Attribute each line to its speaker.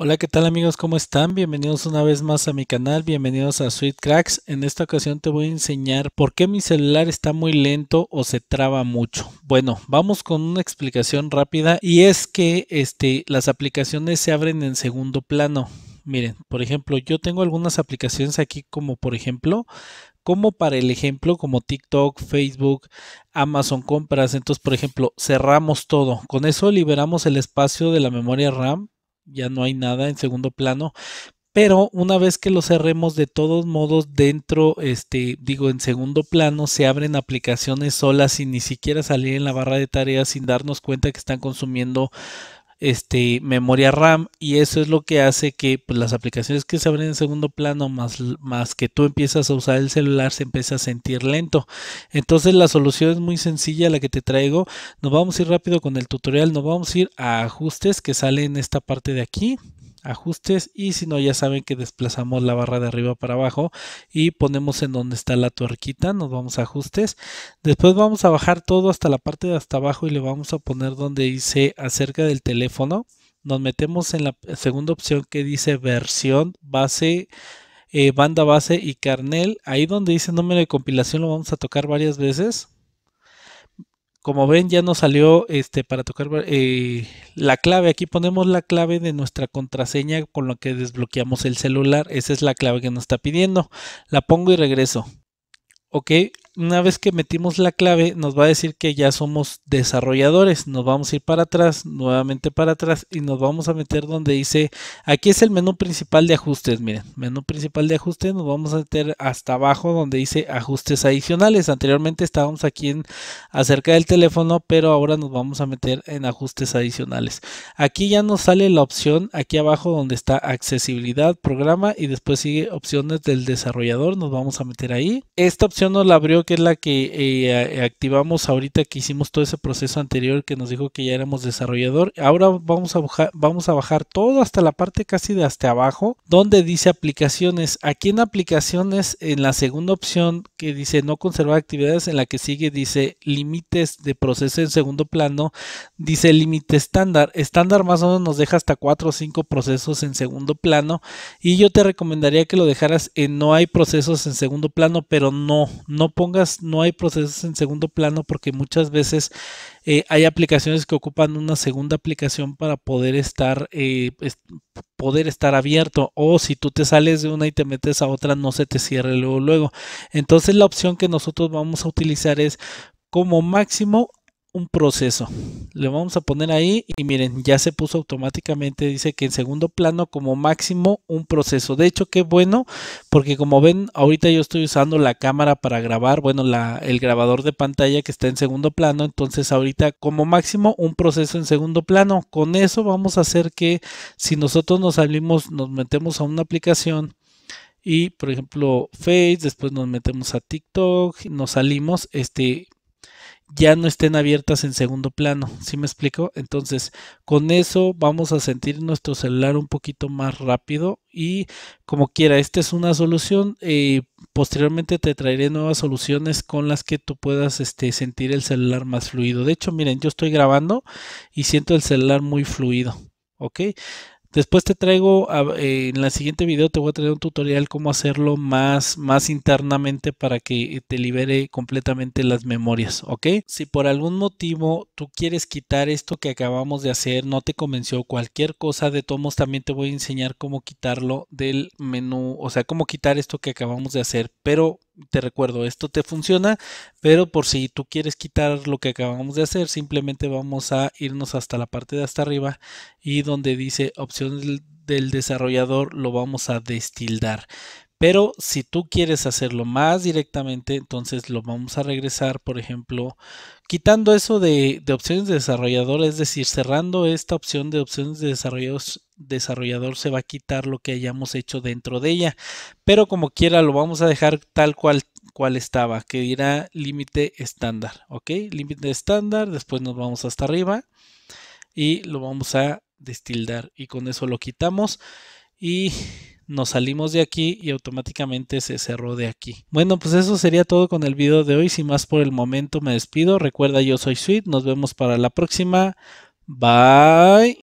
Speaker 1: Hola, ¿qué tal amigos? ¿Cómo están? Bienvenidos una vez más a mi canal, bienvenidos a Sweet Cracks. En esta ocasión te voy a enseñar por qué mi celular está muy lento o se traba mucho. Bueno, vamos con una explicación rápida y es que este, las aplicaciones se abren en segundo plano. Miren, por ejemplo, yo tengo algunas aplicaciones aquí como por ejemplo, como para el ejemplo, como TikTok, Facebook, Amazon Compras. Entonces, por ejemplo, cerramos todo. Con eso liberamos el espacio de la memoria RAM ya no hay nada en segundo plano. Pero una vez que lo cerremos, de todos modos, dentro, este, digo, en segundo plano, se abren aplicaciones solas sin ni siquiera salir en la barra de tareas, sin darnos cuenta que están consumiendo este, memoria RAM y eso es lo que hace que pues, las aplicaciones que se abren en segundo plano más, más que tú empiezas a usar el celular se empieza a sentir lento. Entonces la solución es muy sencilla la que te traigo. Nos vamos a ir rápido con el tutorial, nos vamos a ir a ajustes que sale en esta parte de aquí ajustes y si no ya saben que desplazamos la barra de arriba para abajo y ponemos en donde está la tuerquita nos vamos a ajustes después vamos a bajar todo hasta la parte de hasta abajo y le vamos a poner donde dice acerca del teléfono nos metemos en la segunda opción que dice versión base eh, banda base y carnel ahí donde dice número de compilación lo vamos a tocar varias veces como ven, ya nos salió este para tocar eh, la clave. Aquí ponemos la clave de nuestra contraseña con la que desbloqueamos el celular. Esa es la clave que nos está pidiendo. La pongo y regreso. Ok, una vez que metimos la clave, nos va a decir que ya somos desarrolladores. Nos vamos a ir para atrás, nuevamente para atrás y nos vamos a meter donde dice, aquí es el menú principal de ajustes. Miren, menú principal de ajustes, nos vamos a meter hasta abajo donde dice ajustes adicionales. Anteriormente estábamos aquí en acerca del teléfono, pero ahora nos vamos a meter en ajustes adicionales. Aquí ya nos sale la opción aquí abajo donde está accesibilidad, programa y después sigue opciones del desarrollador. Nos vamos a meter ahí. Esta opción nos la abrió que es la que eh, activamos ahorita que hicimos todo ese proceso anterior que nos dijo que ya éramos desarrollador. Ahora vamos a bajar, vamos a bajar todo hasta la parte casi de hasta abajo donde dice aplicaciones. Aquí en aplicaciones en la segunda opción que dice no conservar actividades en la que sigue dice límites de proceso en segundo plano. Dice límite estándar. Estándar más o menos nos deja hasta 4 o 5 procesos en segundo plano y yo te recomendaría que lo dejaras en no hay procesos en segundo plano pero no, no ponga no hay procesos en segundo plano porque muchas veces eh, hay aplicaciones que ocupan una segunda aplicación para poder estar, eh, poder estar abierto o si tú te sales de una y te metes a otra no se te cierre luego luego. Entonces la opción que nosotros vamos a utilizar es como máximo un proceso. Le vamos a poner ahí y miren, ya se puso automáticamente, dice que en segundo plano como máximo un proceso. De hecho, qué bueno, porque como ven, ahorita yo estoy usando la cámara para grabar, bueno, la, el grabador de pantalla que está en segundo plano, entonces ahorita como máximo un proceso en segundo plano. Con eso vamos a hacer que si nosotros nos salimos, nos metemos a una aplicación y por ejemplo Face, después nos metemos a TikTok, nos salimos, este ya no estén abiertas en segundo plano. si me explico? Entonces, con eso vamos a sentir nuestro celular un poquito más rápido y como quiera, esta es una solución. Eh, posteriormente te traeré nuevas soluciones con las que tú puedas este, sentir el celular más fluido. De hecho, miren, yo estoy grabando y siento el celular muy fluido. ¿Ok? Después te traigo, eh, en el siguiente video te voy a traer un tutorial cómo hacerlo más, más internamente para que te libere completamente las memorias, ¿ok? Si por algún motivo tú quieres quitar esto que acabamos de hacer, no te convenció cualquier cosa de tomos, también te voy a enseñar cómo quitarlo del menú, o sea, cómo quitar esto que acabamos de hacer, pero te recuerdo, esto te funciona, pero por si tú quieres quitar lo que acabamos de hacer, simplemente vamos a irnos hasta la parte de hasta arriba y donde dice opciones del desarrollador lo vamos a destildar. Pero si tú quieres hacerlo más directamente, entonces lo vamos a regresar, por ejemplo, quitando eso de, opciones de desarrollador, es decir, cerrando esta opción de opciones de desarrollador, se va a quitar lo que hayamos hecho dentro de ella. Pero como quiera, lo vamos a dejar tal cual, cual estaba, que dirá límite estándar, ¿ok? Límite estándar, después nos vamos hasta arriba y lo vamos a destildar y con eso lo quitamos y nos salimos de aquí y automáticamente se cerró de aquí. Bueno, pues eso sería todo con el video de hoy. Sin más por el momento me despido. Recuerda, yo soy Sweet. Nos vemos para la próxima. Bye.